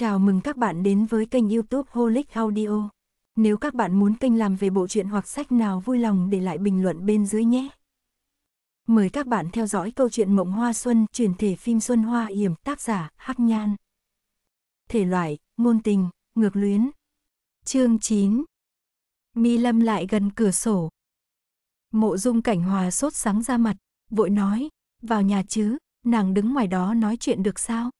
Chào mừng các bạn đến với kênh youtube Holic Audio. Nếu các bạn muốn kênh làm về bộ truyện hoặc sách nào vui lòng để lại bình luận bên dưới nhé. Mời các bạn theo dõi câu chuyện Mộng Hoa Xuân, chuyển thể phim Xuân Hoa Yểm, tác giả, Hắc Nhan. Thể loại, ngôn tình, ngược luyến. Chương 9 Mi Lâm lại gần cửa sổ. Mộ dung cảnh hòa sốt sáng ra mặt, vội nói, vào nhà chứ, nàng đứng ngoài đó nói chuyện được sao?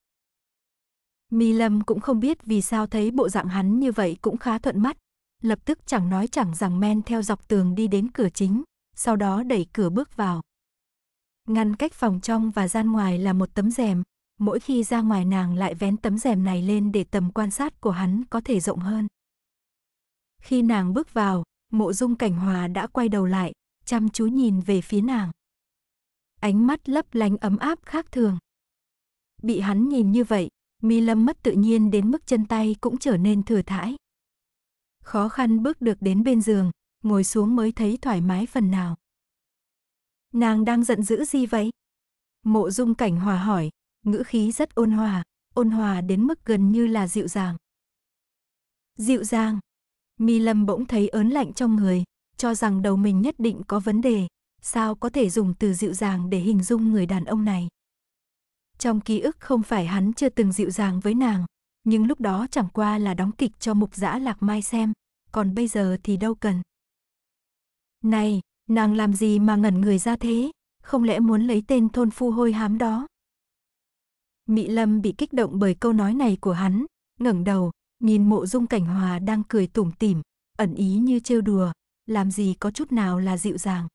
Mi Lâm cũng không biết vì sao thấy bộ dạng hắn như vậy cũng khá thuận mắt. Lập tức chẳng nói chẳng rằng men theo dọc tường đi đến cửa chính, sau đó đẩy cửa bước vào. Ngăn cách phòng trong và gian ngoài là một tấm rèm, mỗi khi ra ngoài nàng lại vén tấm rèm này lên để tầm quan sát của hắn có thể rộng hơn. Khi nàng bước vào, mộ dung cảnh hòa đã quay đầu lại, chăm chú nhìn về phía nàng. Ánh mắt lấp lánh ấm áp khác thường. Bị hắn nhìn như vậy, Mi Lâm mất tự nhiên đến mức chân tay cũng trở nên thừa thãi. Khó khăn bước được đến bên giường, ngồi xuống mới thấy thoải mái phần nào. Nàng đang giận dữ gì vậy? Mộ dung cảnh hòa hỏi, ngữ khí rất ôn hòa, ôn hòa đến mức gần như là dịu dàng. Dịu dàng. Mi Lâm bỗng thấy ớn lạnh trong người, cho rằng đầu mình nhất định có vấn đề, sao có thể dùng từ dịu dàng để hình dung người đàn ông này. Trong ký ức không phải hắn chưa từng dịu dàng với nàng, nhưng lúc đó chẳng qua là đóng kịch cho mục dã lạc mai xem, còn bây giờ thì đâu cần. Này, nàng làm gì mà ngẩn người ra thế, không lẽ muốn lấy tên thôn phu hôi hám đó? mỹ Lâm bị kích động bởi câu nói này của hắn, ngẩng đầu, nhìn mộ dung cảnh hòa đang cười tủm tỉm, ẩn ý như trêu đùa, làm gì có chút nào là dịu dàng.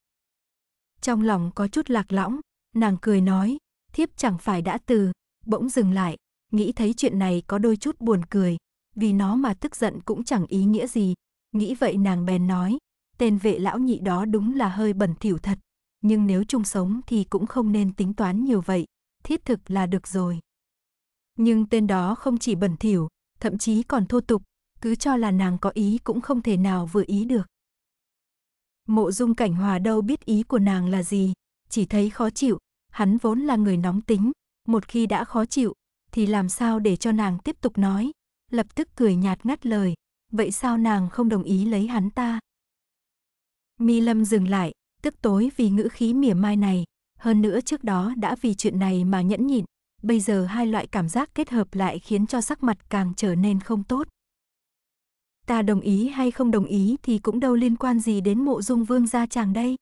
Trong lòng có chút lạc lõng, nàng cười nói, thiếp chẳng phải đã từ, bỗng dừng lại, nghĩ thấy chuyện này có đôi chút buồn cười, vì nó mà tức giận cũng chẳng ý nghĩa gì, nghĩ vậy nàng bèn nói, tên vệ lão nhị đó đúng là hơi bẩn thỉu thật, nhưng nếu chung sống thì cũng không nên tính toán nhiều vậy, thiết thực là được rồi. Nhưng tên đó không chỉ bẩn thỉu, thậm chí còn thô tục, cứ cho là nàng có ý cũng không thể nào vừa ý được. Mộ dung cảnh hòa đâu biết ý của nàng là gì, chỉ thấy khó chịu, Hắn vốn là người nóng tính, một khi đã khó chịu, thì làm sao để cho nàng tiếp tục nói. Lập tức cười nhạt ngắt lời, vậy sao nàng không đồng ý lấy hắn ta? Mi Lâm dừng lại, tức tối vì ngữ khí mỉa mai này, hơn nữa trước đó đã vì chuyện này mà nhẫn nhịn, bây giờ hai loại cảm giác kết hợp lại khiến cho sắc mặt càng trở nên không tốt. Ta đồng ý hay không đồng ý thì cũng đâu liên quan gì đến mộ dung vương gia chàng đây.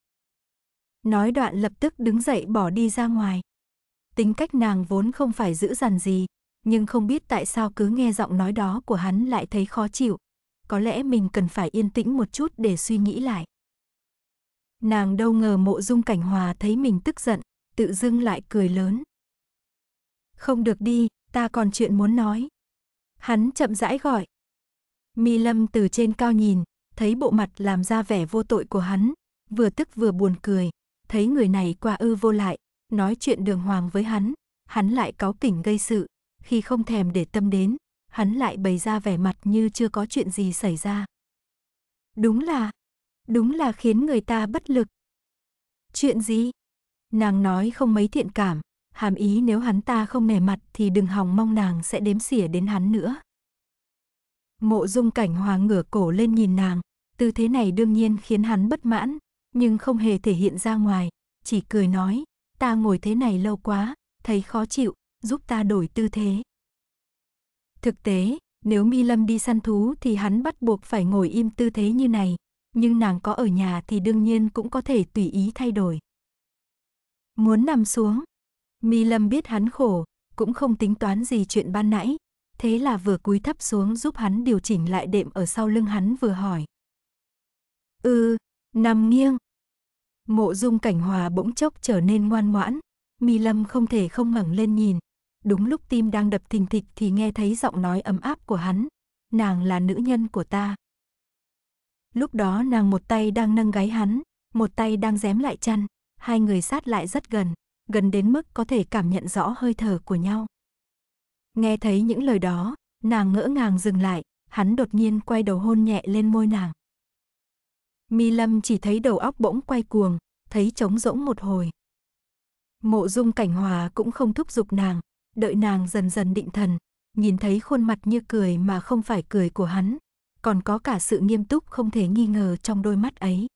Nói đoạn lập tức đứng dậy bỏ đi ra ngoài. Tính cách nàng vốn không phải giữ dằn gì, nhưng không biết tại sao cứ nghe giọng nói đó của hắn lại thấy khó chịu. Có lẽ mình cần phải yên tĩnh một chút để suy nghĩ lại. Nàng đâu ngờ mộ dung cảnh hòa thấy mình tức giận, tự dưng lại cười lớn. Không được đi, ta còn chuyện muốn nói. Hắn chậm rãi gọi. Mi Lâm từ trên cao nhìn, thấy bộ mặt làm ra vẻ vô tội của hắn, vừa tức vừa buồn cười, thấy người này qua ư vô lại, nói chuyện đường hoàng với hắn, hắn lại cáu kỉnh gây sự, khi không thèm để tâm đến, hắn lại bày ra vẻ mặt như chưa có chuyện gì xảy ra. Đúng là, đúng là khiến người ta bất lực. Chuyện gì? Nàng nói không mấy thiện cảm, hàm ý nếu hắn ta không nể mặt thì đừng hòng mong nàng sẽ đếm xỉa đến hắn nữa. Mộ dung cảnh hòa ngửa cổ lên nhìn nàng, tư thế này đương nhiên khiến hắn bất mãn, nhưng không hề thể hiện ra ngoài, chỉ cười nói, ta ngồi thế này lâu quá, thấy khó chịu, giúp ta đổi tư thế. Thực tế, nếu Mi Lâm đi săn thú thì hắn bắt buộc phải ngồi im tư thế như này, nhưng nàng có ở nhà thì đương nhiên cũng có thể tùy ý thay đổi. Muốn nằm xuống, Mi Lâm biết hắn khổ, cũng không tính toán gì chuyện ban nãy, thế là vừa cúi thấp xuống giúp hắn điều chỉnh lại đệm ở sau lưng hắn vừa hỏi. Ừ, nằm nghiêng. Mộ dung cảnh hòa bỗng chốc trở nên ngoan ngoãn, Mi Lâm không thể không ngẩng lên nhìn. Đúng lúc tim đang đập thình thịch thì nghe thấy giọng nói ấm áp của hắn. Nàng là nữ nhân của ta. Lúc đó nàng một tay đang nâng gáy hắn, một tay đang dém lại chăn, hai người sát lại rất gần, gần đến mức có thể cảm nhận rõ hơi thở của nhau. Nghe thấy những lời đó, nàng ngỡ ngàng dừng lại, hắn đột nhiên quay đầu hôn nhẹ lên môi nàng. Mi Lâm chỉ thấy đầu óc bỗng quay cuồng, thấy trống rỗng một hồi. Mộ dung cảnh hòa cũng không thúc giục nàng, đợi nàng dần dần định thần, nhìn thấy khuôn mặt như cười mà không phải cười của hắn, còn có cả sự nghiêm túc không thể nghi ngờ trong đôi mắt ấy.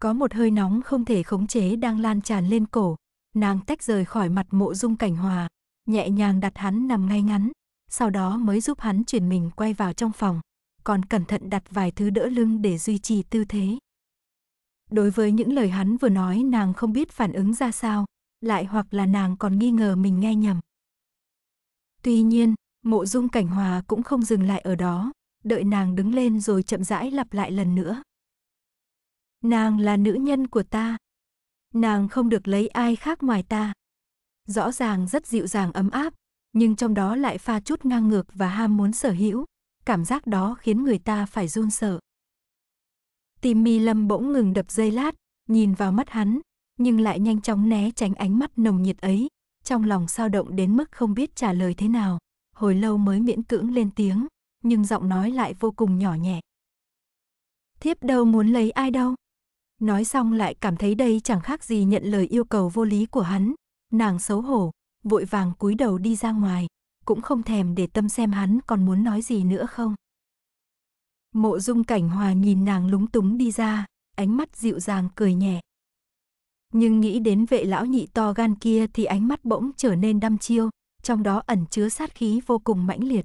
Có một hơi nóng không thể khống chế đang lan tràn lên cổ, nàng tách rời khỏi mặt mộ dung cảnh hòa, nhẹ nhàng đặt hắn nằm ngay ngắn, sau đó mới giúp hắn chuyển mình quay vào trong phòng còn cẩn thận đặt vài thứ đỡ lưng để duy trì tư thế. Đối với những lời hắn vừa nói nàng không biết phản ứng ra sao, lại hoặc là nàng còn nghi ngờ mình nghe nhầm. Tuy nhiên, mộ dung cảnh hòa cũng không dừng lại ở đó, đợi nàng đứng lên rồi chậm rãi lặp lại lần nữa. Nàng là nữ nhân của ta. Nàng không được lấy ai khác ngoài ta. Rõ ràng rất dịu dàng ấm áp, nhưng trong đó lại pha chút ngang ngược và ham muốn sở hữu, cảm giác đó khiến người ta phải run sợ. Tim Mi Lâm bỗng ngừng đập dây lát, nhìn vào mắt hắn, nhưng lại nhanh chóng né tránh ánh mắt nồng nhiệt ấy, trong lòng sao động đến mức không biết trả lời thế nào, hồi lâu mới miễn cưỡng lên tiếng, nhưng giọng nói lại vô cùng nhỏ nhẹ. Thiếp đâu muốn lấy ai đâu. Nói xong lại cảm thấy đây chẳng khác gì nhận lời yêu cầu vô lý của hắn, nàng xấu hổ, vội vàng cúi đầu đi ra ngoài cũng không thèm để tâm xem hắn còn muốn nói gì nữa không. Mộ dung cảnh hòa nhìn nàng lúng túng đi ra, ánh mắt dịu dàng cười nhẹ. Nhưng nghĩ đến vệ lão nhị to gan kia thì ánh mắt bỗng trở nên đăm chiêu, trong đó ẩn chứa sát khí vô cùng mãnh liệt.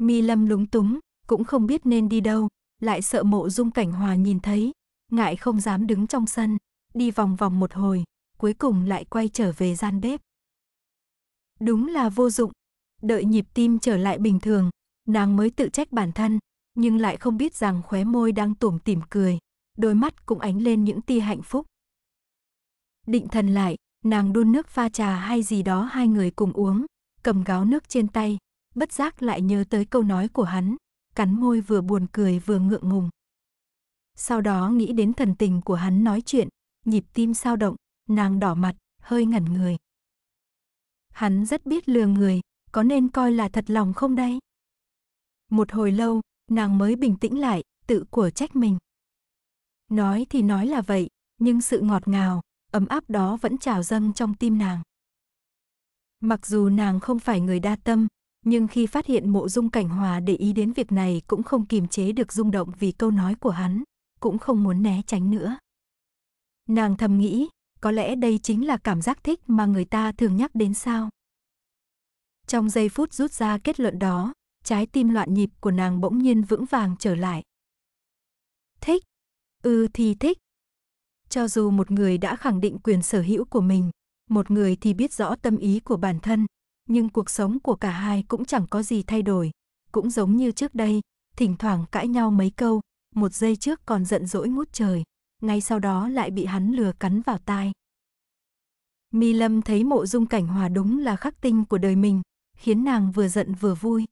Mi Lâm lúng túng, cũng không biết nên đi đâu, lại sợ mộ dung cảnh hòa nhìn thấy, ngại không dám đứng trong sân, đi vòng vòng một hồi, cuối cùng lại quay trở về gian bếp. Đúng là vô dụng. Đợi nhịp tim trở lại bình thường, nàng mới tự trách bản thân, nhưng lại không biết rằng khóe môi đang tủm tỉm cười, đôi mắt cũng ánh lên những tia hạnh phúc. Định thần lại, nàng đun nước pha trà hay gì đó hai người cùng uống, cầm gáo nước trên tay, bất giác lại nhớ tới câu nói của hắn, cắn môi vừa buồn cười vừa ngượng ngùng. Sau đó nghĩ đến thần tình của hắn nói chuyện, nhịp tim sao động, nàng đỏ mặt, hơi ngẩn người. Hắn rất biết lừa người, có nên coi là thật lòng không đây? Một hồi lâu, nàng mới bình tĩnh lại, tự của trách mình. Nói thì nói là vậy, nhưng sự ngọt ngào, ấm áp đó vẫn trào dâng trong tim nàng. Mặc dù nàng không phải người đa tâm, nhưng khi phát hiện mộ dung cảnh hòa để ý đến việc này cũng không kiềm chế được rung động vì câu nói của hắn, cũng không muốn né tránh nữa. Nàng thầm nghĩ, có lẽ đây chính là cảm giác thích mà người ta thường nhắc đến sao. Trong giây phút rút ra kết luận đó, trái tim loạn nhịp của nàng bỗng nhiên vững vàng trở lại. Thích. Ừ thì thích. Cho dù một người đã khẳng định quyền sở hữu của mình, một người thì biết rõ tâm ý của bản thân, nhưng cuộc sống của cả hai cũng chẳng có gì thay đổi, cũng giống như trước đây, thỉnh thoảng cãi nhau mấy câu, một giây trước còn giận dỗi ngút trời, ngay sau đó lại bị hắn lừa cắn vào tai. Mi Lâm thấy mộ dung cảnh hòa đúng là khắc tinh của đời mình, khiến nàng vừa giận vừa vui.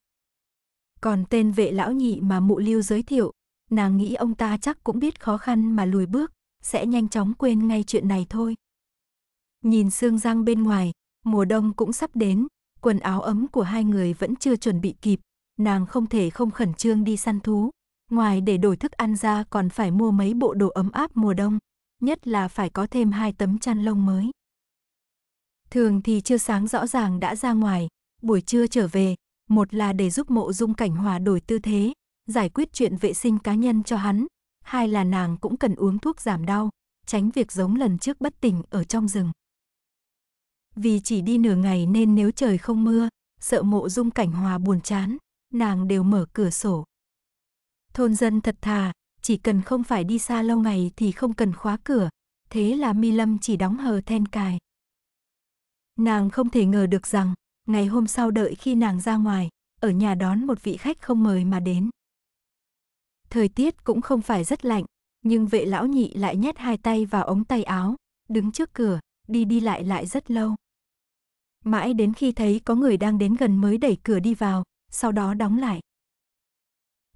Còn tên vệ lão nhị mà mụ lưu giới thiệu, nàng nghĩ ông ta chắc cũng biết khó khăn mà lùi bước, sẽ nhanh chóng quên ngay chuyện này thôi. Nhìn xương răng bên ngoài, mùa đông cũng sắp đến, quần áo ấm của hai người vẫn chưa chuẩn bị kịp, nàng không thể không khẩn trương đi săn thú, Ngoài để đổi thức ăn ra còn phải mua mấy bộ đồ ấm áp mùa đông, nhất là phải có thêm hai tấm chăn lông mới. Thường thì chưa sáng rõ ràng đã ra ngoài, buổi trưa trở về, một là để giúp mộ dung cảnh hòa đổi tư thế, giải quyết chuyện vệ sinh cá nhân cho hắn, hai là nàng cũng cần uống thuốc giảm đau, tránh việc giống lần trước bất tỉnh ở trong rừng. Vì chỉ đi nửa ngày nên nếu trời không mưa, sợ mộ dung cảnh hòa buồn chán, nàng đều mở cửa sổ, Thôn dân thật thà, chỉ cần không phải đi xa lâu ngày thì không cần khóa cửa, thế là Mi Lâm chỉ đóng hờ then cài. Nàng không thể ngờ được rằng, ngày hôm sau đợi khi nàng ra ngoài, ở nhà đón một vị khách không mời mà đến. Thời tiết cũng không phải rất lạnh, nhưng vệ lão nhị lại nhét hai tay vào ống tay áo, đứng trước cửa, đi đi lại lại rất lâu. Mãi đến khi thấy có người đang đến gần mới đẩy cửa đi vào, sau đó đóng lại.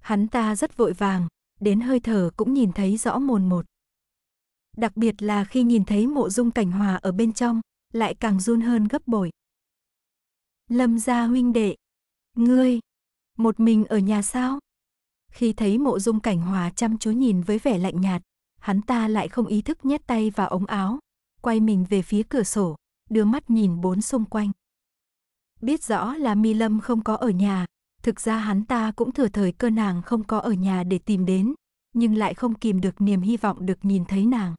Hắn ta rất vội vàng, đến hơi thở cũng nhìn thấy rõ mồn một. Đặc biệt là khi nhìn thấy mộ dung cảnh hòa ở bên trong, lại càng run hơn gấp bội. Lâm gia huynh đệ, ngươi, một mình ở nhà sao? Khi thấy mộ dung cảnh hòa chăm chú nhìn với vẻ lạnh nhạt, hắn ta lại không ý thức nhét tay vào ống áo, quay mình về phía cửa sổ, đưa mắt nhìn bốn xung quanh. Biết rõ là Mi Lâm không có ở nhà, Thực ra hắn ta cũng thừa thời cơ nàng không có ở nhà để tìm đến, nhưng lại không kìm được niềm hy vọng được nhìn thấy nàng.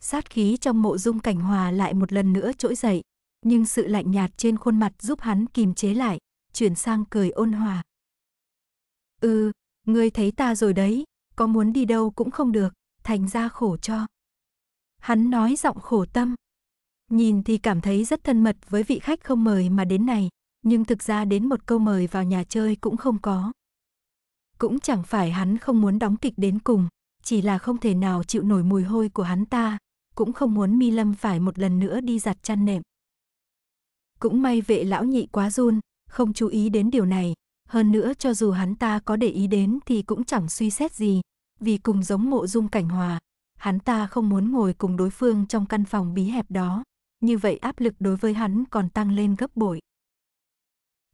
Sát khí trong mộ dung cảnh hòa lại một lần nữa trỗi dậy, nhưng sự lạnh nhạt trên khuôn mặt giúp hắn kìm chế lại, chuyển sang cười ôn hòa. Ừ, ngươi thấy ta rồi đấy, có muốn đi đâu cũng không được, thành ra khổ cho. Hắn nói giọng khổ tâm. Nhìn thì cảm thấy rất thân mật với vị khách không mời mà đến này, nhưng thực ra đến một câu mời vào nhà chơi cũng không có. Cũng chẳng phải hắn không muốn đóng kịch đến cùng, chỉ là không thể nào chịu nổi mùi hôi của hắn ta, cũng không muốn Mi Lâm phải một lần nữa đi giặt chăn nệm. Cũng may vệ lão nhị quá run, không chú ý đến điều này, hơn nữa cho dù hắn ta có để ý đến thì cũng chẳng suy xét gì, vì cùng giống mộ dung cảnh hòa, hắn ta không muốn ngồi cùng đối phương trong căn phòng bí hẹp đó, như vậy áp lực đối với hắn còn tăng lên gấp bội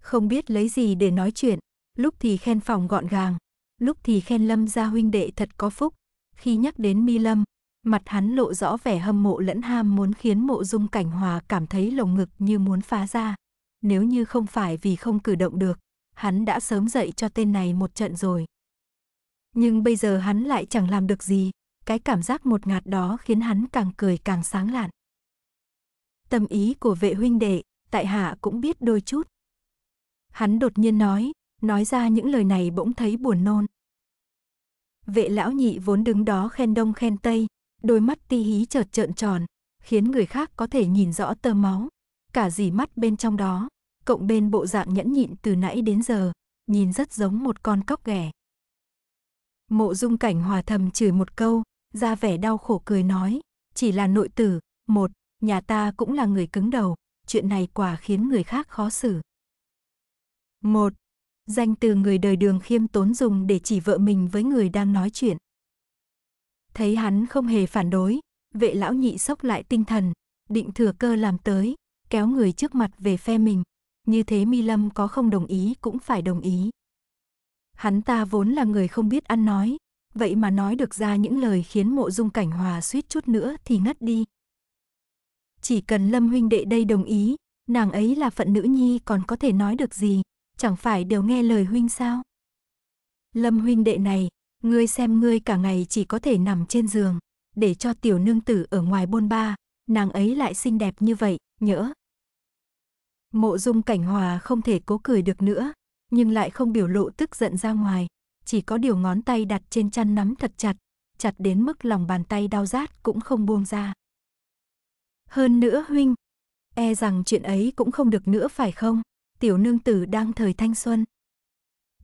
không biết lấy gì để nói chuyện, lúc thì khen phòng gọn gàng, lúc thì khen Lâm gia huynh đệ thật có phúc. Khi nhắc đến Mi Lâm, mặt hắn lộ rõ vẻ hâm mộ lẫn ham muốn khiến Mộ Dung Cảnh Hòa cảm thấy lồng ngực như muốn phá ra. Nếu như không phải vì không cử động được, hắn đã sớm dạy cho tên này một trận rồi. Nhưng bây giờ hắn lại chẳng làm được gì, cái cảm giác một ngạt đó khiến hắn càng cười càng sáng lạn. Tâm ý của vệ huynh đệ, tại hạ cũng biết đôi chút. Hắn đột nhiên nói, nói ra những lời này bỗng thấy buồn nôn. Vệ lão nhị vốn đứng đó khen đông khen tây, đôi mắt ti hí chợt trợn tròn, khiến người khác có thể nhìn rõ tơ máu, cả dì mắt bên trong đó, cộng bên bộ dạng nhẫn nhịn từ nãy đến giờ, nhìn rất giống một con cóc ghẻ. Mộ dung cảnh hòa thầm chửi một câu, ra vẻ đau khổ cười nói, chỉ là nội tử, một, nhà ta cũng là người cứng đầu, chuyện này quả khiến người khác khó xử. 1. Danh từ người đời đường khiêm tốn dùng để chỉ vợ mình với người đang nói chuyện. Thấy hắn không hề phản đối, vệ lão nhị sốc lại tinh thần, định thừa cơ làm tới, kéo người trước mặt về phe mình. Như thế Mi Lâm có không đồng ý cũng phải đồng ý. Hắn ta vốn là người không biết ăn nói, vậy mà nói được ra những lời khiến mộ dung cảnh hòa suýt chút nữa thì ngất đi. Chỉ cần Lâm huynh đệ đây đồng ý, nàng ấy là phận nữ nhi còn có thể nói được gì chẳng phải đều nghe lời huynh sao? Lâm huynh đệ này, ngươi xem ngươi cả ngày chỉ có thể nằm trên giường, để cho tiểu nương tử ở ngoài bôn ba, nàng ấy lại xinh đẹp như vậy, nhỡ. Mộ dung cảnh hòa không thể cố cười được nữa, nhưng lại không biểu lộ tức giận ra ngoài, chỉ có điều ngón tay đặt trên chăn nắm thật chặt, chặt đến mức lòng bàn tay đau rát cũng không buông ra. Hơn nữa huynh, e rằng chuyện ấy cũng không được nữa phải không? tiểu nương tử đang thời thanh xuân.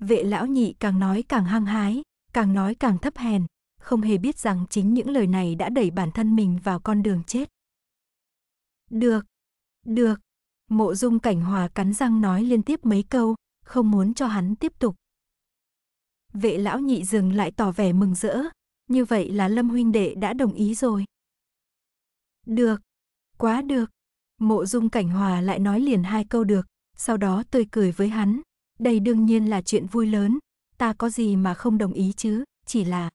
Vệ lão nhị càng nói càng hăng hái, càng nói càng thấp hèn, không hề biết rằng chính những lời này đã đẩy bản thân mình vào con đường chết. Được, được, mộ dung cảnh hòa cắn răng nói liên tiếp mấy câu, không muốn cho hắn tiếp tục. Vệ lão nhị dừng lại tỏ vẻ mừng rỡ, như vậy là Lâm huynh đệ đã đồng ý rồi. Được, quá được. Mộ dung cảnh hòa lại nói liền hai câu được, sau đó tôi cười với hắn. Đây đương nhiên là chuyện vui lớn, ta có gì mà không đồng ý chứ, chỉ là...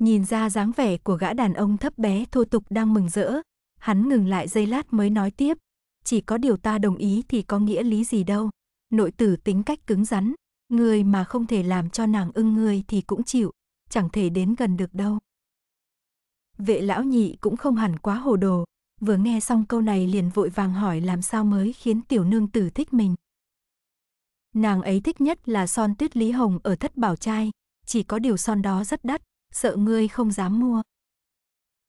Nhìn ra dáng vẻ của gã đàn ông thấp bé thô tục đang mừng rỡ, hắn ngừng lại giây lát mới nói tiếp. Chỉ có điều ta đồng ý thì có nghĩa lý gì đâu. Nội tử tính cách cứng rắn, người mà không thể làm cho nàng ưng người thì cũng chịu, chẳng thể đến gần được đâu. Vệ lão nhị cũng không hẳn quá hồ đồ, vừa nghe xong câu này liền vội vàng hỏi làm sao mới khiến tiểu nương tử thích mình. Nàng ấy thích nhất là son tuyết Lý Hồng ở thất bảo trai, chỉ có điều son đó rất đắt, sợ ngươi không dám mua.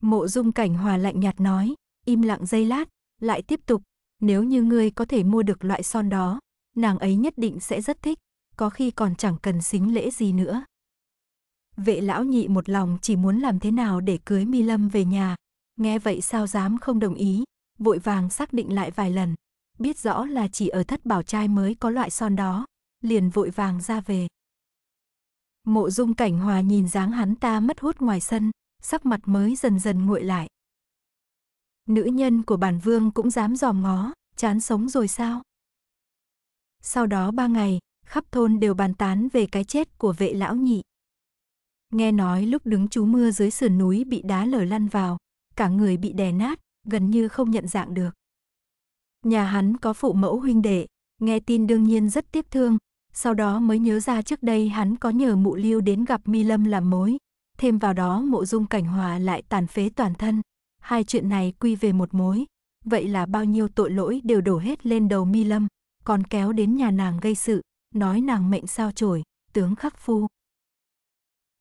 Mộ dung cảnh hòa lạnh nhạt nói, im lặng giây lát, lại tiếp tục, nếu như ngươi có thể mua được loại son đó, nàng ấy nhất định sẽ rất thích, có khi còn chẳng cần xính lễ gì nữa. Vệ lão nhị một lòng chỉ muốn làm thế nào để cưới Mi Lâm về nhà, Nghe vậy sao dám không đồng ý, vội vàng xác định lại vài lần. Biết rõ là chỉ ở thất bảo trai mới có loại son đó, liền vội vàng ra về. Mộ dung cảnh hòa nhìn dáng hắn ta mất hút ngoài sân, sắc mặt mới dần dần nguội lại. Nữ nhân của bản vương cũng dám dòm ngó, chán sống rồi sao? Sau đó ba ngày, khắp thôn đều bàn tán về cái chết của vệ lão nhị. Nghe nói lúc đứng trú mưa dưới sườn núi bị đá lở lăn vào, cả người bị đè nát, gần như không nhận dạng được. Nhà hắn có phụ mẫu huynh đệ, nghe tin đương nhiên rất tiếc thương, sau đó mới nhớ ra trước đây hắn có nhờ mụ lưu đến gặp Mi Lâm làm mối, thêm vào đó mộ dung cảnh hòa lại tàn phế toàn thân. Hai chuyện này quy về một mối, vậy là bao nhiêu tội lỗi đều đổ hết lên đầu Mi Lâm, còn kéo đến nhà nàng gây sự, nói nàng mệnh sao chổi, tướng khắc phu.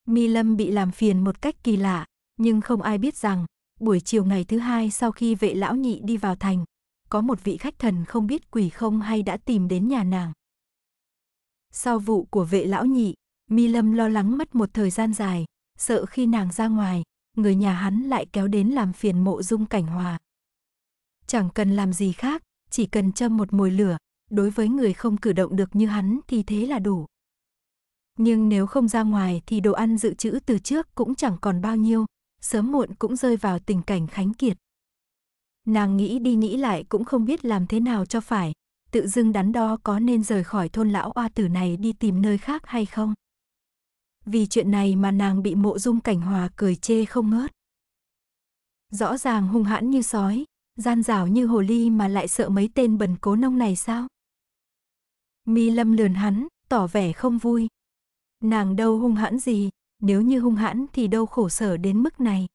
Mi Lâm bị làm phiền một cách kỳ lạ, nhưng không ai biết rằng Buổi chiều ngày thứ hai sau khi vệ lão nhị đi vào thành, có một vị khách thần không biết quỷ không hay đã tìm đến nhà nàng. Sau vụ của vệ lão nhị, Mi Lâm lo lắng mất một thời gian dài, sợ khi nàng ra ngoài, người nhà hắn lại kéo đến làm phiền mộ dung cảnh hòa. Chẳng cần làm gì khác, chỉ cần châm một mồi lửa, đối với người không cử động được như hắn thì thế là đủ. Nhưng nếu không ra ngoài thì đồ ăn dự trữ từ trước cũng chẳng còn bao nhiêu, sớm muộn cũng rơi vào tình cảnh khánh kiệt. Nàng nghĩ đi nghĩ lại cũng không biết làm thế nào cho phải, tự dưng đắn đo có nên rời khỏi thôn lão oa tử này đi tìm nơi khác hay không. Vì chuyện này mà nàng bị mộ dung cảnh hòa cười chê không ngớt. Rõ ràng hung hãn như sói, gian rảo như hồ ly mà lại sợ mấy tên bần cố nông này sao? Mi Lâm lườn hắn, tỏ vẻ không vui. Nàng đâu hung hãn gì, nếu như hung hãn thì đâu khổ sở đến mức này.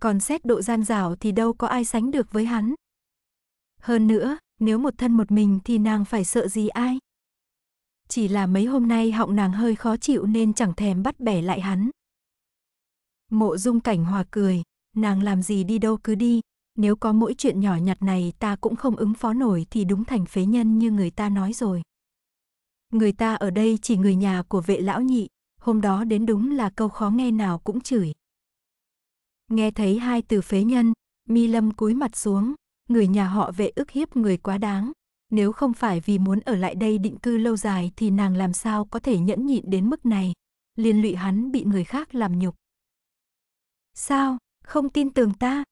Còn xét độ gian dảo thì đâu có ai sánh được với hắn. Hơn nữa, nếu một thân một mình thì nàng phải sợ gì ai? Chỉ là mấy hôm nay họng nàng hơi khó chịu nên chẳng thèm bắt bẻ lại hắn. Mộ dung cảnh hòa cười, nàng làm gì đi đâu cứ đi, nếu có mỗi chuyện nhỏ nhặt này ta cũng không ứng phó nổi thì đúng thành phế nhân như người ta nói rồi. Người ta ở đây chỉ người nhà của vệ lão nhị, hôm đó đến đúng là câu khó nghe nào cũng chửi. Nghe thấy hai từ phế nhân, Mi Lâm cúi mặt xuống, người nhà họ vệ ức hiếp người quá đáng. Nếu không phải vì muốn ở lại đây định cư lâu dài thì nàng làm sao có thể nhẫn nhịn đến mức này, liên lụy hắn bị người khác làm nhục. Sao, không tin tưởng ta?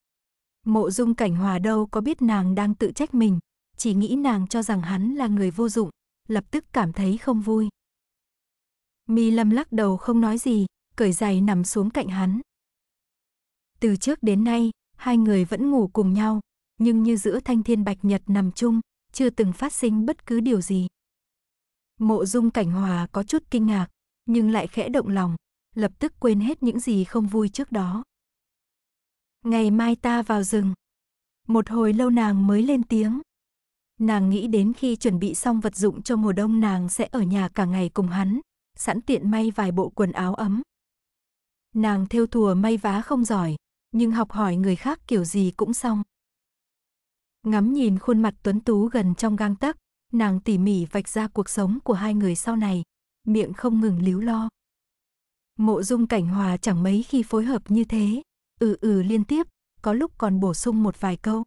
Mộ dung cảnh hòa đâu có biết nàng đang tự trách mình, chỉ nghĩ nàng cho rằng hắn là người vô dụng, lập tức cảm thấy không vui. Mi Lâm lắc đầu không nói gì, cởi giày nằm xuống cạnh hắn. Từ trước đến nay, hai người vẫn ngủ cùng nhau, nhưng như giữa thanh thiên bạch nhật nằm chung, chưa từng phát sinh bất cứ điều gì. Mộ dung cảnh hòa có chút kinh ngạc, nhưng lại khẽ động lòng, lập tức quên hết những gì không vui trước đó. Ngày mai ta vào rừng. Một hồi lâu nàng mới lên tiếng. Nàng nghĩ đến khi chuẩn bị xong vật dụng cho mùa đông nàng sẽ ở nhà cả ngày cùng hắn, sẵn tiện may vài bộ quần áo ấm. Nàng theo thùa may vá không giỏi, nhưng học hỏi người khác kiểu gì cũng xong. Ngắm nhìn khuôn mặt tuấn tú gần trong gang tấc, nàng tỉ mỉ vạch ra cuộc sống của hai người sau này, miệng không ngừng líu lo. Mộ dung cảnh hòa chẳng mấy khi phối hợp như thế, ừ ừ liên tiếp, có lúc còn bổ sung một vài câu.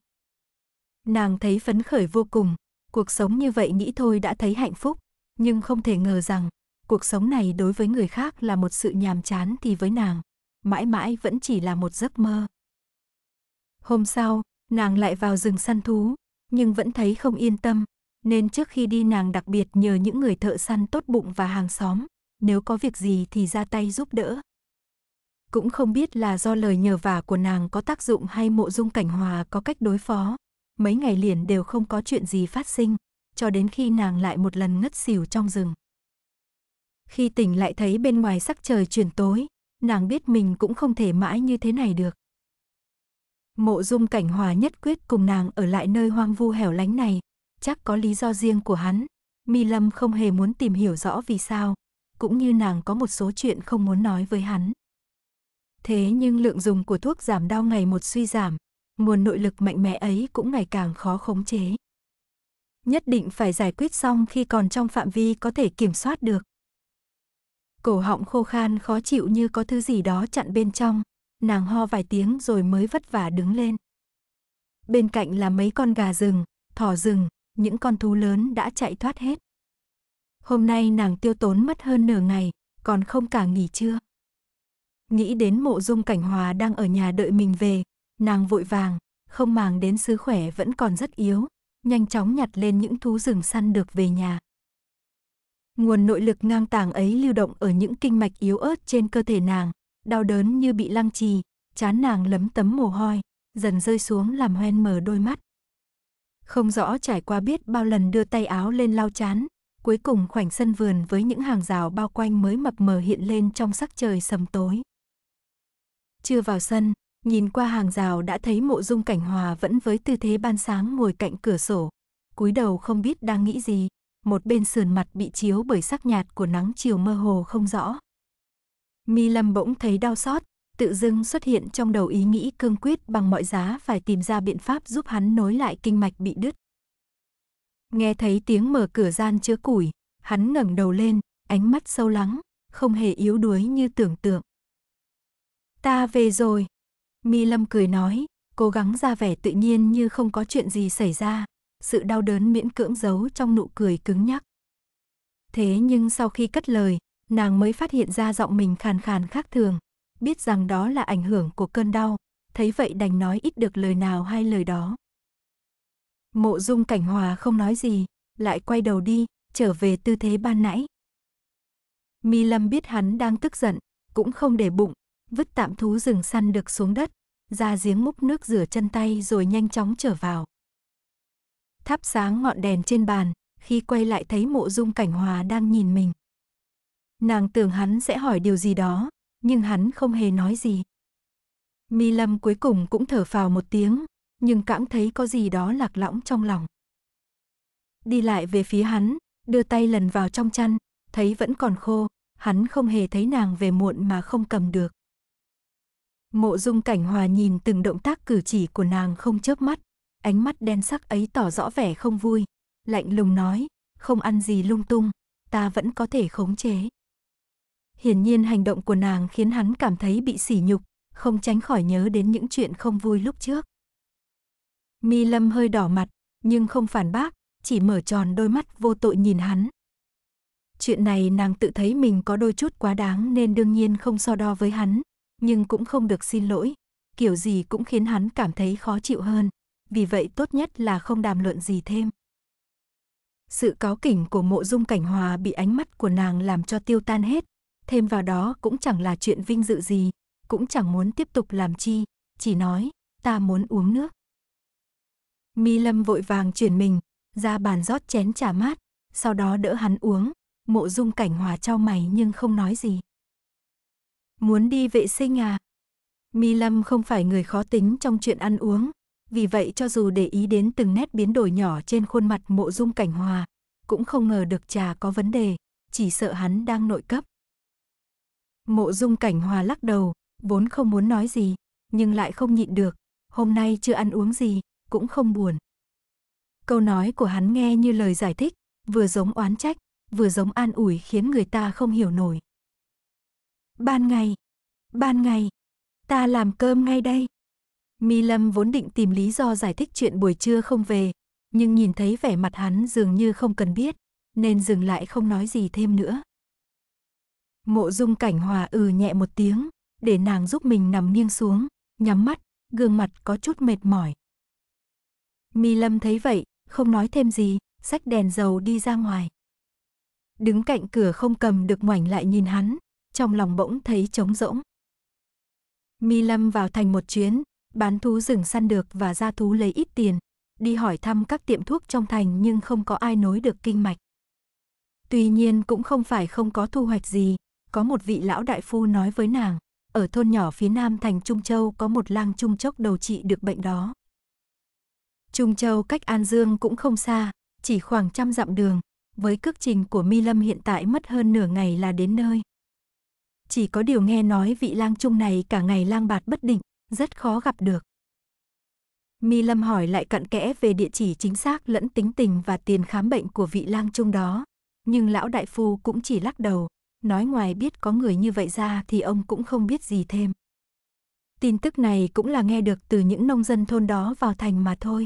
Nàng thấy phấn khởi vô cùng, cuộc sống như vậy nghĩ thôi đã thấy hạnh phúc, nhưng không thể ngờ rằng cuộc sống này đối với người khác là một sự nhàm chán thì với nàng, mãi mãi vẫn chỉ là một giấc mơ. Hôm sau, nàng lại vào rừng săn thú, nhưng vẫn thấy không yên tâm, nên trước khi đi nàng đặc biệt nhờ những người thợ săn tốt bụng và hàng xóm, nếu có việc gì thì ra tay giúp đỡ. Cũng không biết là do lời nhờ vả của nàng có tác dụng hay mộ dung cảnh hòa có cách đối phó, mấy ngày liền đều không có chuyện gì phát sinh, cho đến khi nàng lại một lần ngất xỉu trong rừng. Khi tỉnh lại thấy bên ngoài sắc trời chuyển tối, nàng biết mình cũng không thể mãi như thế này được. Mộ dung cảnh hòa nhất quyết cùng nàng ở lại nơi hoang vu hẻo lánh này, chắc có lý do riêng của hắn. Mi Lâm không hề muốn tìm hiểu rõ vì sao, cũng như nàng có một số chuyện không muốn nói với hắn. Thế nhưng lượng dùng của thuốc giảm đau ngày một suy giảm, nguồn nội lực mạnh mẽ ấy cũng ngày càng khó khống chế. Nhất định phải giải quyết xong khi còn trong phạm vi có thể kiểm soát được. Cổ họng khô khan khó chịu như có thứ gì đó chặn bên trong, nàng ho vài tiếng rồi mới vất vả đứng lên. Bên cạnh là mấy con gà rừng, thỏ rừng, những con thú lớn đã chạy thoát hết. Hôm nay nàng tiêu tốn mất hơn nửa ngày, còn không cả nghỉ trưa. Nghĩ đến mộ dung cảnh hòa đang ở nhà đợi mình về, nàng vội vàng, không màng đến sức khỏe vẫn còn rất yếu, nhanh chóng nhặt lên những thú rừng săn được về nhà. Nguồn nội lực ngang tàng ấy lưu động ở những kinh mạch yếu ớt trên cơ thể nàng, đau đớn như bị lăng trì, chán nàng lấm tấm mồ hôi, dần rơi xuống làm hoen mờ đôi mắt. Không rõ trải qua biết bao lần đưa tay áo lên lau chán, cuối cùng khoảnh sân vườn với những hàng rào bao quanh mới mập mờ hiện lên trong sắc trời sầm tối. Chưa vào sân, nhìn qua hàng rào đã thấy mộ dung cảnh hòa vẫn với tư thế ban sáng ngồi cạnh cửa sổ, cúi đầu không biết đang nghĩ gì, một bên sườn mặt bị chiếu bởi sắc nhạt của nắng chiều mơ hồ không rõ. Mi Lâm bỗng thấy đau xót, tự dưng xuất hiện trong đầu ý nghĩ cương quyết bằng mọi giá phải tìm ra biện pháp giúp hắn nối lại kinh mạch bị đứt. Nghe thấy tiếng mở cửa gian chứa củi, hắn ngẩng đầu lên, ánh mắt sâu lắng, không hề yếu đuối như tưởng tượng. Ta về rồi. Mi Lâm cười nói, cố gắng ra vẻ tự nhiên như không có chuyện gì xảy ra sự đau đớn miễn cưỡng giấu trong nụ cười cứng nhắc. Thế nhưng sau khi cất lời, nàng mới phát hiện ra giọng mình khàn khàn khác thường, biết rằng đó là ảnh hưởng của cơn đau, thấy vậy đành nói ít được lời nào hay lời đó. Mộ dung cảnh hòa không nói gì, lại quay đầu đi, trở về tư thế ban nãy. Mi Lâm biết hắn đang tức giận, cũng không để bụng, vứt tạm thú rừng săn được xuống đất, ra giếng múc nước rửa chân tay rồi nhanh chóng trở vào thắp sáng ngọn đèn trên bàn, khi quay lại thấy mộ dung cảnh hòa đang nhìn mình. Nàng tưởng hắn sẽ hỏi điều gì đó, nhưng hắn không hề nói gì. Mi Lâm cuối cùng cũng thở phào một tiếng, nhưng cảm thấy có gì đó lạc lõng trong lòng. Đi lại về phía hắn, đưa tay lần vào trong chăn, thấy vẫn còn khô, hắn không hề thấy nàng về muộn mà không cầm được. Mộ dung cảnh hòa nhìn từng động tác cử chỉ của nàng không chớp mắt, ánh mắt đen sắc ấy tỏ rõ vẻ không vui, lạnh lùng nói, không ăn gì lung tung, ta vẫn có thể khống chế. Hiển nhiên hành động của nàng khiến hắn cảm thấy bị sỉ nhục, không tránh khỏi nhớ đến những chuyện không vui lúc trước. Mi Lâm hơi đỏ mặt, nhưng không phản bác, chỉ mở tròn đôi mắt vô tội nhìn hắn. Chuyện này nàng tự thấy mình có đôi chút quá đáng nên đương nhiên không so đo với hắn, nhưng cũng không được xin lỗi, kiểu gì cũng khiến hắn cảm thấy khó chịu hơn vì vậy tốt nhất là không đàm luận gì thêm. Sự cáo kỉnh của mộ dung cảnh hòa bị ánh mắt của nàng làm cho tiêu tan hết, thêm vào đó cũng chẳng là chuyện vinh dự gì, cũng chẳng muốn tiếp tục làm chi, chỉ nói, ta muốn uống nước. Mi Lâm vội vàng chuyển mình, ra bàn rót chén trà mát, sau đó đỡ hắn uống, mộ dung cảnh hòa trao mày nhưng không nói gì. Muốn đi vệ sinh à? Mi Lâm không phải người khó tính trong chuyện ăn uống, vì vậy cho dù để ý đến từng nét biến đổi nhỏ trên khuôn mặt mộ dung cảnh hòa, cũng không ngờ được trà có vấn đề, chỉ sợ hắn đang nội cấp. Mộ dung cảnh hòa lắc đầu, vốn không muốn nói gì, nhưng lại không nhịn được, hôm nay chưa ăn uống gì, cũng không buồn. Câu nói của hắn nghe như lời giải thích, vừa giống oán trách, vừa giống an ủi khiến người ta không hiểu nổi. Ban ngày, ban ngày, ta làm cơm ngay đây. Mi Lâm vốn định tìm lý do giải thích chuyện buổi trưa không về, nhưng nhìn thấy vẻ mặt hắn dường như không cần biết, nên dừng lại không nói gì thêm nữa. Mộ dung cảnh hòa ừ nhẹ một tiếng, để nàng giúp mình nằm nghiêng xuống, nhắm mắt, gương mặt có chút mệt mỏi. Mi Lâm thấy vậy, không nói thêm gì, xách đèn dầu đi ra ngoài. Đứng cạnh cửa không cầm được ngoảnh lại nhìn hắn, trong lòng bỗng thấy trống rỗng. Mi Lâm vào thành một chuyến, Bán thú rừng săn được và ra thú lấy ít tiền, đi hỏi thăm các tiệm thuốc trong thành nhưng không có ai nối được kinh mạch. Tuy nhiên cũng không phải không có thu hoạch gì, có một vị lão đại phu nói với nàng, ở thôn nhỏ phía nam thành Trung Châu có một lang trung chốc đầu trị được bệnh đó. Trung Châu cách An Dương cũng không xa, chỉ khoảng trăm dặm đường, với cước trình của Mi Lâm hiện tại mất hơn nửa ngày là đến nơi. Chỉ có điều nghe nói vị lang trung này cả ngày lang bạt bất định, rất khó gặp được. Mi Lâm hỏi lại cặn kẽ về địa chỉ chính xác lẫn tính tình và tiền khám bệnh của vị lang trung đó, nhưng lão đại phu cũng chỉ lắc đầu, nói ngoài biết có người như vậy ra thì ông cũng không biết gì thêm. Tin tức này cũng là nghe được từ những nông dân thôn đó vào thành mà thôi.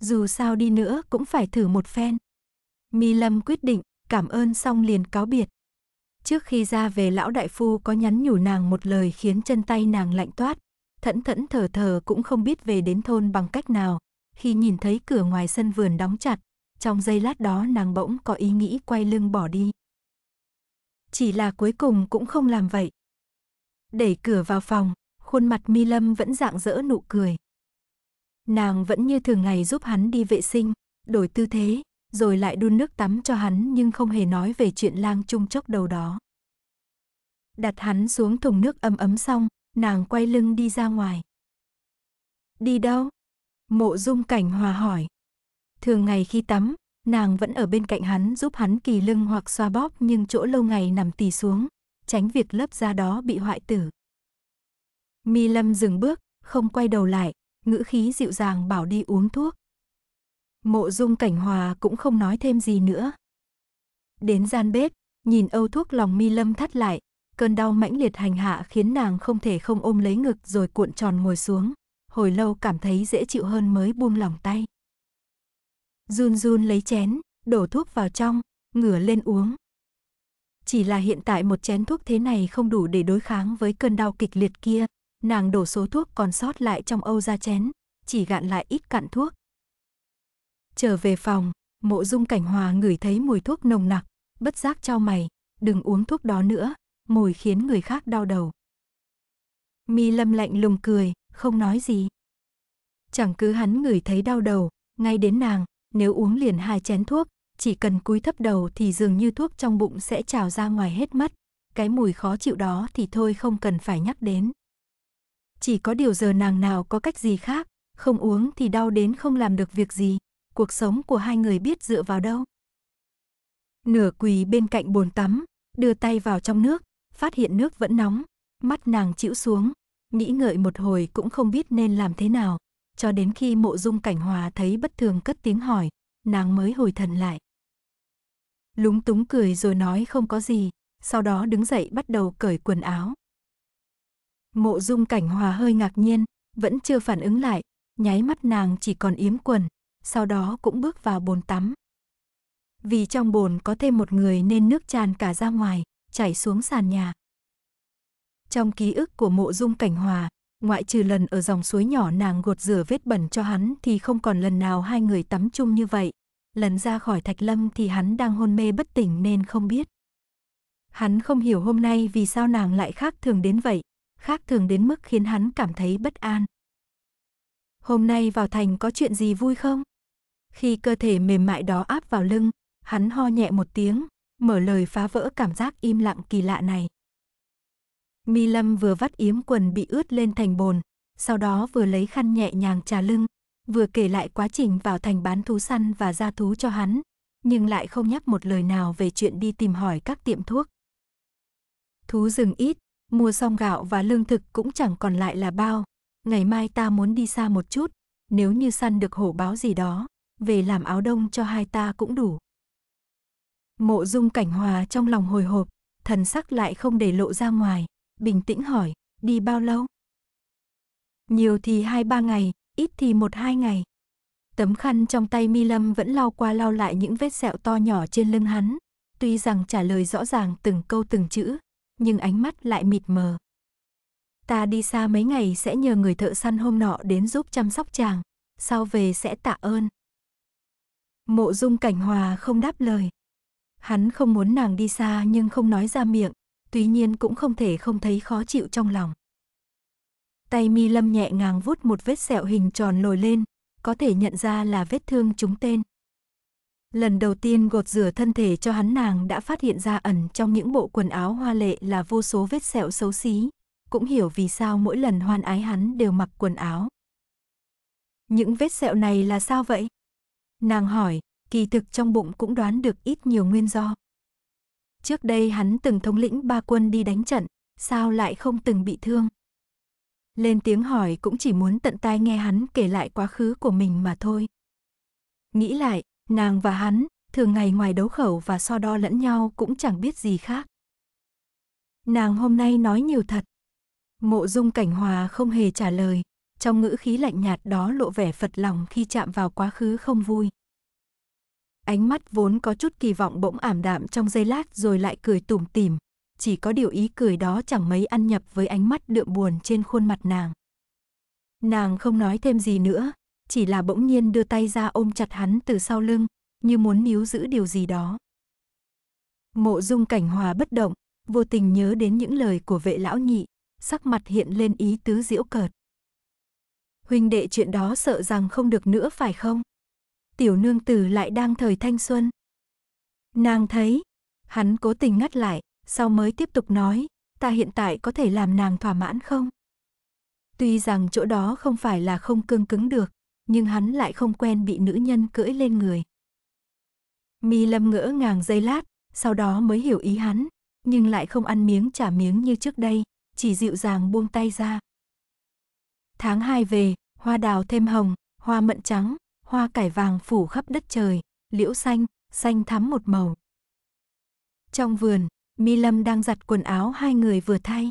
Dù sao đi nữa cũng phải thử một phen. Mi Lâm quyết định, cảm ơn xong liền cáo biệt. Trước khi ra về lão đại phu có nhắn nhủ nàng một lời khiến chân tay nàng lạnh toát, thẫn thẫn thở thở cũng không biết về đến thôn bằng cách nào. Khi nhìn thấy cửa ngoài sân vườn đóng chặt, trong giây lát đó nàng bỗng có ý nghĩ quay lưng bỏ đi. Chỉ là cuối cùng cũng không làm vậy. Đẩy cửa vào phòng, khuôn mặt mi lâm vẫn dạng dỡ nụ cười. Nàng vẫn như thường ngày giúp hắn đi vệ sinh, đổi tư thế, rồi lại đun nước tắm cho hắn nhưng không hề nói về chuyện lang chung chốc đầu đó. Đặt hắn xuống thùng nước ấm ấm xong, nàng quay lưng đi ra ngoài. Đi đâu? Mộ dung cảnh hòa hỏi. Thường ngày khi tắm, nàng vẫn ở bên cạnh hắn giúp hắn kỳ lưng hoặc xoa bóp nhưng chỗ lâu ngày nằm tì xuống, tránh việc lớp da đó bị hoại tử. Mi Lâm dừng bước, không quay đầu lại, ngữ khí dịu dàng bảo đi uống thuốc. Mộ dung cảnh hòa cũng không nói thêm gì nữa. Đến gian bếp, nhìn âu thuốc lòng mi lâm thắt lại, cơn đau mãnh liệt hành hạ khiến nàng không thể không ôm lấy ngực rồi cuộn tròn ngồi xuống, hồi lâu cảm thấy dễ chịu hơn mới buông lòng tay. Run run lấy chén, đổ thuốc vào trong, ngửa lên uống. Chỉ là hiện tại một chén thuốc thế này không đủ để đối kháng với cơn đau kịch liệt kia, nàng đổ số thuốc còn sót lại trong âu ra chén, chỉ gạn lại ít cạn thuốc, Trở về phòng, mộ dung cảnh hòa ngửi thấy mùi thuốc nồng nặc, bất giác trao mày, đừng uống thuốc đó nữa, mùi khiến người khác đau đầu. Mi lâm lạnh lùng cười, không nói gì. Chẳng cứ hắn ngửi thấy đau đầu, ngay đến nàng, nếu uống liền hai chén thuốc, chỉ cần cúi thấp đầu thì dường như thuốc trong bụng sẽ trào ra ngoài hết mất. Cái mùi khó chịu đó thì thôi không cần phải nhắc đến. Chỉ có điều giờ nàng nào có cách gì khác, không uống thì đau đến không làm được việc gì cuộc sống của hai người biết dựa vào đâu. Nửa quỳ bên cạnh bồn tắm, đưa tay vào trong nước, phát hiện nước vẫn nóng, mắt nàng chịu xuống, nghĩ ngợi một hồi cũng không biết nên làm thế nào, cho đến khi mộ dung cảnh hòa thấy bất thường cất tiếng hỏi, nàng mới hồi thần lại. Lúng túng cười rồi nói không có gì, sau đó đứng dậy bắt đầu cởi quần áo. Mộ dung cảnh hòa hơi ngạc nhiên, vẫn chưa phản ứng lại, nháy mắt nàng chỉ còn yếm quần, sau đó cũng bước vào bồn tắm. Vì trong bồn có thêm một người nên nước tràn cả ra ngoài, chảy xuống sàn nhà. Trong ký ức của mộ dung cảnh hòa, ngoại trừ lần ở dòng suối nhỏ nàng gột rửa vết bẩn cho hắn thì không còn lần nào hai người tắm chung như vậy. Lần ra khỏi thạch lâm thì hắn đang hôn mê bất tỉnh nên không biết. Hắn không hiểu hôm nay vì sao nàng lại khác thường đến vậy, khác thường đến mức khiến hắn cảm thấy bất an. Hôm nay vào thành có chuyện gì vui không? Khi cơ thể mềm mại đó áp vào lưng, hắn ho nhẹ một tiếng, mở lời phá vỡ cảm giác im lặng kỳ lạ này. Mi Lâm vừa vắt yếm quần bị ướt lên thành bồn, sau đó vừa lấy khăn nhẹ nhàng trà lưng, vừa kể lại quá trình vào thành bán thú săn và ra thú cho hắn, nhưng lại không nhắc một lời nào về chuyện đi tìm hỏi các tiệm thuốc. Thú rừng ít, mua xong gạo và lương thực cũng chẳng còn lại là bao, ngày mai ta muốn đi xa một chút, nếu như săn được hổ báo gì đó, về làm áo đông cho hai ta cũng đủ. Mộ dung cảnh hòa trong lòng hồi hộp, thần sắc lại không để lộ ra ngoài, bình tĩnh hỏi, đi bao lâu? Nhiều thì hai ba ngày, ít thì một hai ngày. Tấm khăn trong tay Mi Lâm vẫn lau qua lau lại những vết sẹo to nhỏ trên lưng hắn. Tuy rằng trả lời rõ ràng từng câu từng chữ, nhưng ánh mắt lại mịt mờ. Ta đi xa mấy ngày sẽ nhờ người thợ săn hôm nọ đến giúp chăm sóc chàng, sau về sẽ tạ ơn. Mộ dung cảnh hòa không đáp lời. Hắn không muốn nàng đi xa nhưng không nói ra miệng, tuy nhiên cũng không thể không thấy khó chịu trong lòng. Tay mi lâm nhẹ ngàng vuốt một vết sẹo hình tròn lồi lên, có thể nhận ra là vết thương chúng tên. Lần đầu tiên gột rửa thân thể cho hắn nàng đã phát hiện ra ẩn trong những bộ quần áo hoa lệ là vô số vết sẹo xấu xí, cũng hiểu vì sao mỗi lần hoan ái hắn đều mặc quần áo. Những vết sẹo này là sao vậy? Nàng hỏi, kỳ thực trong bụng cũng đoán được ít nhiều nguyên do. Trước đây hắn từng thống lĩnh ba quân đi đánh trận, sao lại không từng bị thương? Lên tiếng hỏi cũng chỉ muốn tận tai nghe hắn kể lại quá khứ của mình mà thôi. Nghĩ lại, nàng và hắn, thường ngày ngoài đấu khẩu và so đo lẫn nhau cũng chẳng biết gì khác. Nàng hôm nay nói nhiều thật. Mộ dung cảnh hòa không hề trả lời, trong ngữ khí lạnh nhạt đó lộ vẻ phật lòng khi chạm vào quá khứ không vui. Ánh mắt vốn có chút kỳ vọng bỗng ảm đạm trong giây lát rồi lại cười tủm tỉm, chỉ có điều ý cười đó chẳng mấy ăn nhập với ánh mắt đượm buồn trên khuôn mặt nàng. Nàng không nói thêm gì nữa, chỉ là bỗng nhiên đưa tay ra ôm chặt hắn từ sau lưng, như muốn níu giữ điều gì đó. Mộ dung cảnh hòa bất động, vô tình nhớ đến những lời của vệ lão nhị, sắc mặt hiện lên ý tứ diễu cợt huynh đệ chuyện đó sợ rằng không được nữa phải không? Tiểu nương tử lại đang thời thanh xuân. Nàng thấy, hắn cố tình ngắt lại, sau mới tiếp tục nói, ta hiện tại có thể làm nàng thỏa mãn không? Tuy rằng chỗ đó không phải là không cương cứng được, nhưng hắn lại không quen bị nữ nhân cưỡi lên người. Mi Lâm ngỡ ngàng giây lát, sau đó mới hiểu ý hắn, nhưng lại không ăn miếng trả miếng như trước đây, chỉ dịu dàng buông tay ra. Tháng 2 về, hoa đào thêm hồng, hoa mận trắng, hoa cải vàng phủ khắp đất trời, liễu xanh, xanh thắm một màu. Trong vườn, Mi Lâm đang giặt quần áo hai người vừa thay.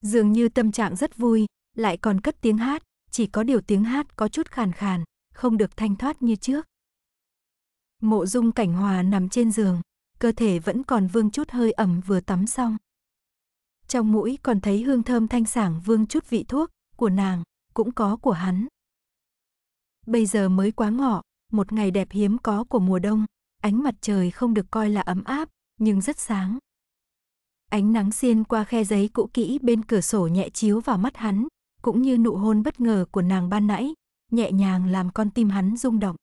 Dường như tâm trạng rất vui, lại còn cất tiếng hát, chỉ có điều tiếng hát có chút khàn khàn, không được thanh thoát như trước. Mộ dung cảnh hòa nằm trên giường, cơ thể vẫn còn vương chút hơi ẩm vừa tắm xong. Trong mũi còn thấy hương thơm thanh sảng vương chút vị thuốc của nàng, cũng có của hắn. Bây giờ mới quá ngọ, một ngày đẹp hiếm có của mùa đông, ánh mặt trời không được coi là ấm áp, nhưng rất sáng. Ánh nắng xiên qua khe giấy cũ kỹ bên cửa sổ nhẹ chiếu vào mắt hắn, cũng như nụ hôn bất ngờ của nàng ban nãy, nhẹ nhàng làm con tim hắn rung động.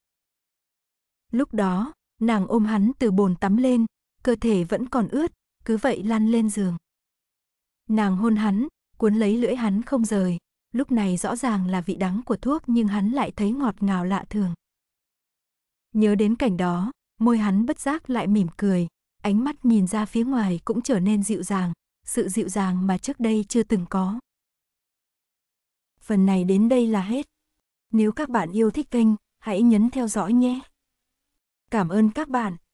Lúc đó, nàng ôm hắn từ bồn tắm lên, cơ thể vẫn còn ướt, cứ vậy lăn lên giường. Nàng hôn hắn, cuốn lấy lưỡi hắn không rời, lúc này rõ ràng là vị đắng của thuốc nhưng hắn lại thấy ngọt ngào lạ thường. Nhớ đến cảnh đó, môi hắn bất giác lại mỉm cười, ánh mắt nhìn ra phía ngoài cũng trở nên dịu dàng, sự dịu dàng mà trước đây chưa từng có. Phần này đến đây là hết. Nếu các bạn yêu thích kênh, hãy nhấn theo dõi nhé. Cảm ơn các bạn.